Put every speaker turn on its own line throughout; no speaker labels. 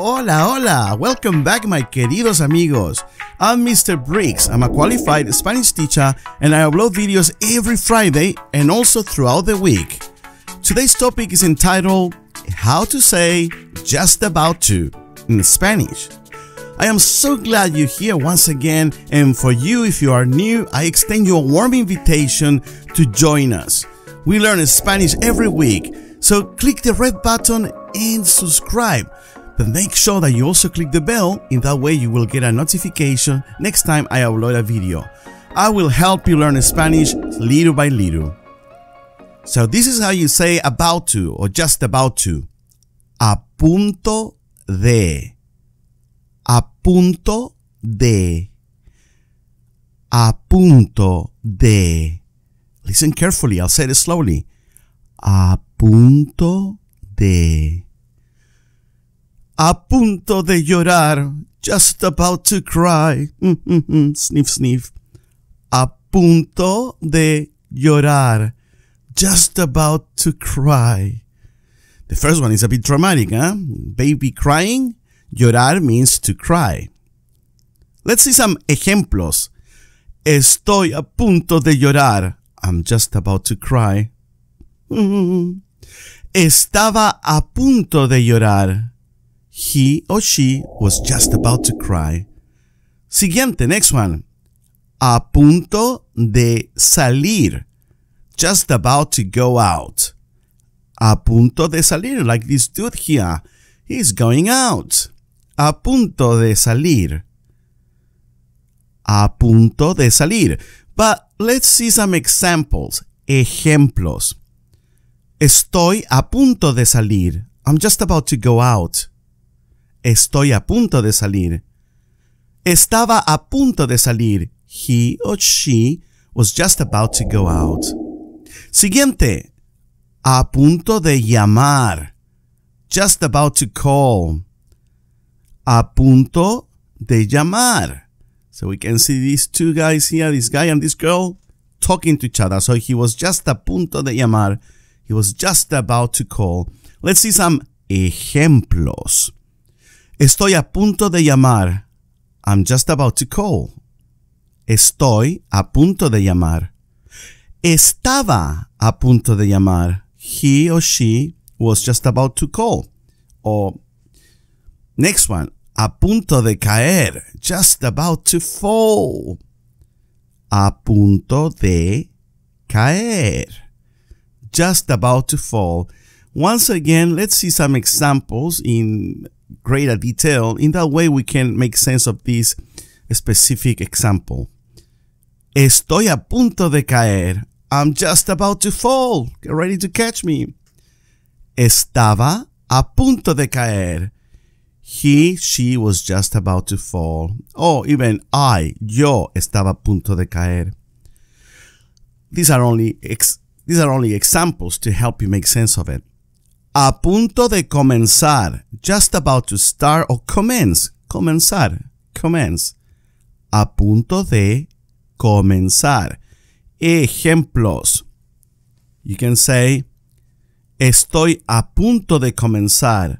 Hola, hola! Welcome back, my queridos amigos. I'm Mr. Briggs. I'm a qualified Spanish teacher and I upload videos every Friday and also throughout the week. Today's topic is entitled How to Say Just About To in Spanish. I am so glad you're here once again, and for you, if you are new, I extend you a warm invitation to join us. We learn Spanish every week, so click the red button and subscribe but make sure that you also click the bell, in that way you will get a notification next time I upload a video. I will help you learn Spanish little by little. So this is how you say about to or just about to. A punto de. A punto de. A punto de. Listen carefully, I'll say it slowly. A punto de. a punto de llorar, just about to cry, mm, mm, mm, sniff, sniff, a punto de llorar, just about to cry. The first one is a bit dramatic, eh? Baby crying, llorar means to cry. Let's see some ejemplos. Estoy a punto de llorar. I'm just about to cry. Estaba a punto de llorar. he or she was just about to cry. Siguiente, next one. A punto de salir. Just about to go out. A punto de salir, like this dude here. He's going out. A punto de salir. A punto de salir. But let's see some examples. Ejemplos. Estoy a punto de salir. I'm just about to go out. Estoy a punto de salir. Estaba a punto de salir. He or she was just about to go out. Siguiente. A punto de llamar. Just about to call. A punto de llamar. So we can see these two guys here, this guy and this girl, talking to each other. So he was just a punto de llamar. He was just about to call. Let's see some ejemplos. Estoy a punto de llamar. I'm just about to call. Estoy a punto de llamar. Estaba a punto de llamar. He or she was just about to call. Or next one, a punto de caer. Just about to fall. A punto de caer. Just about to fall. Once again, let's see some examples in greater detail. In that way, we can make sense of this specific example. Estoy a punto de caer. I'm just about to fall. Get ready to catch me. Estaba a punto de caer. He, she was just about to fall. Or oh, even I, yo estaba a punto de caer. These are only these are only examples to help you make sense of it. a punto de comenzar, just about to start or commence, comenzar, commence, a punto de comenzar. Ejemplos. You can say, estoy a punto de comenzar.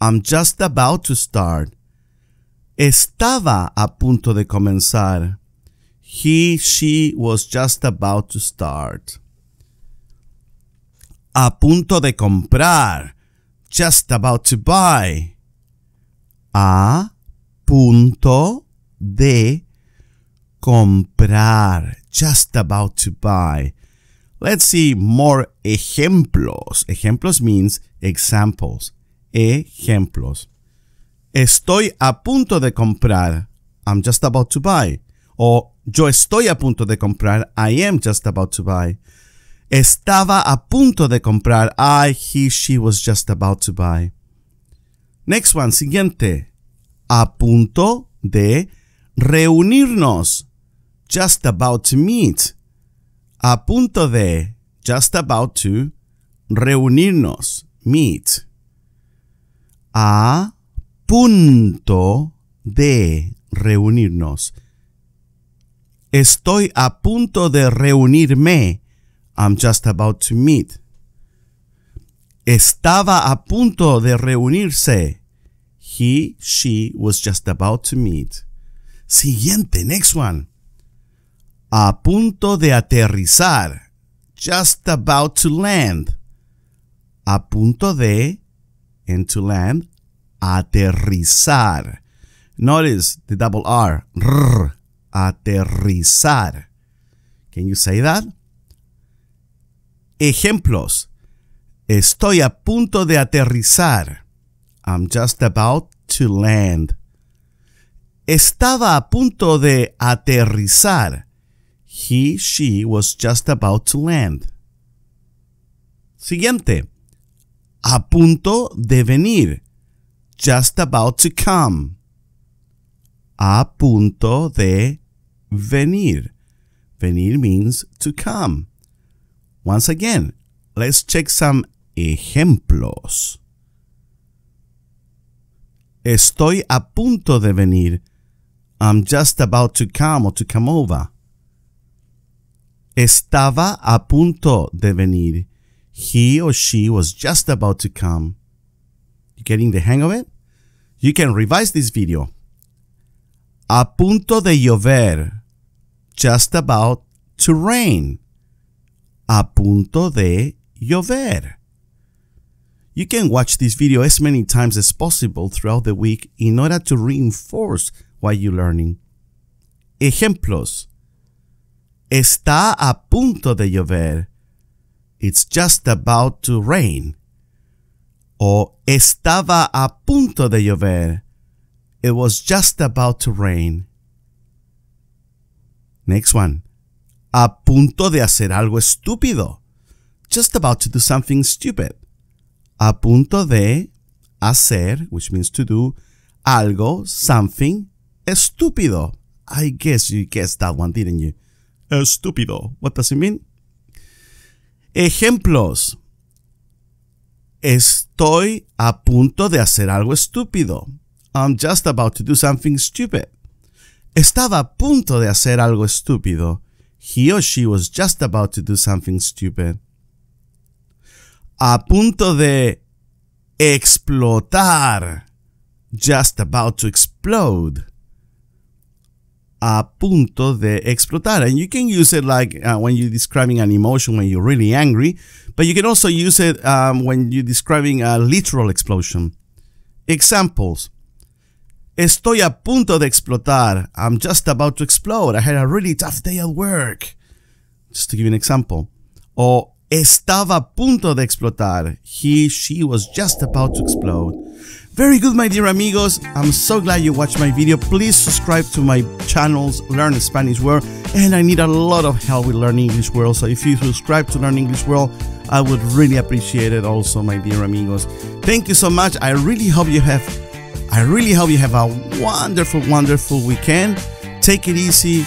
I'm just about to start. Estaba a punto de comenzar. He, she was just about to start a punto de comprar, just about to buy. A punto de comprar, just about to buy. Let's see more ejemplos. Ejemplos means examples. Ejemplos. Estoy a punto de comprar. I'm just about to buy. O yo estoy a punto de comprar. I am just about to buy. Estaba a punto de comprar. I, he, she was just about to buy. Next one, siguiente. A punto de reunirnos. Just about to meet. A punto de. Just about to. Reunirnos. Meet. A punto de reunirnos. Estoy a punto de reunirme I'm just about to meet. Estaba a punto de reunirse. He, she was just about to meet. Siguiente, next one. A punto de aterrizar. Just about to land. A punto de and to land. Aterrizar. Notice the double R. R aterrizar. Can you say that? Ejemplos. Estoy a punto de aterrizar. I'm just about to land. Estaba a punto de aterrizar. He, she was just about to land. Siguiente. A punto de venir. Just about to come. A punto de venir. Venir means to come. Once again, let's check some ejemplos. Estoy a punto de venir. I'm just about to come or to come over. Estaba a punto de venir. He or she was just about to come. You getting the hang of it? You can revise this video. A punto de llover. Just about to rain a punto de llover. You can watch this video as many times as possible throughout the week in order to reinforce what you're learning. Ejemplos. Está a punto de llover. It's just about to rain. O estaba a punto de llover. It was just about to rain. Next one. a punto de hacer algo estúpido. Just about to do something stupid. A punto de hacer, which means to do, algo, something, estúpido. I guess you guessed that one, didn't you? Estúpido. What does it mean? Ejemplos. Estoy a punto de hacer algo estúpido. I'm just about to do something stupid. Estaba a punto de hacer algo estúpido. he or she was just about to do something stupid. A punto de explotar. Just about to explode. A punto de explotar. And you can use it like uh, when you're describing an emotion when you're really angry, but you can also use it um, when you're describing a literal explosion. Examples Estoy a punto de explotar. I'm just about to explode. I had a really tough day at work. Just to give you an example. O estaba a punto de explotar. He, she was just about to explode. Very good, my dear amigos. I'm so glad you watched my video. Please subscribe to my channels, Learn Spanish World, and I need a lot of help with learning English World. So if you subscribe to Learn English World, I would really appreciate it also, my dear amigos. Thank you so much. I really hope you have I really hope you have a wonderful, wonderful weekend. Take it easy.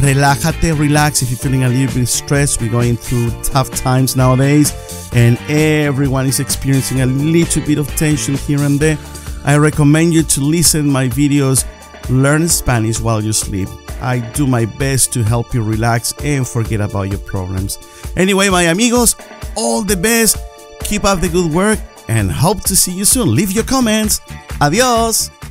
Relájate, relax. If you're feeling a little bit stressed, we're going through tough times nowadays, and everyone is experiencing a little bit of tension here and there. I recommend you to listen my videos Learn Spanish while you sleep. I do my best to help you relax and forget about your problems. Anyway, my amigos, all the best. Keep up the good work and hope to see you soon. Leave your comments. Adiós.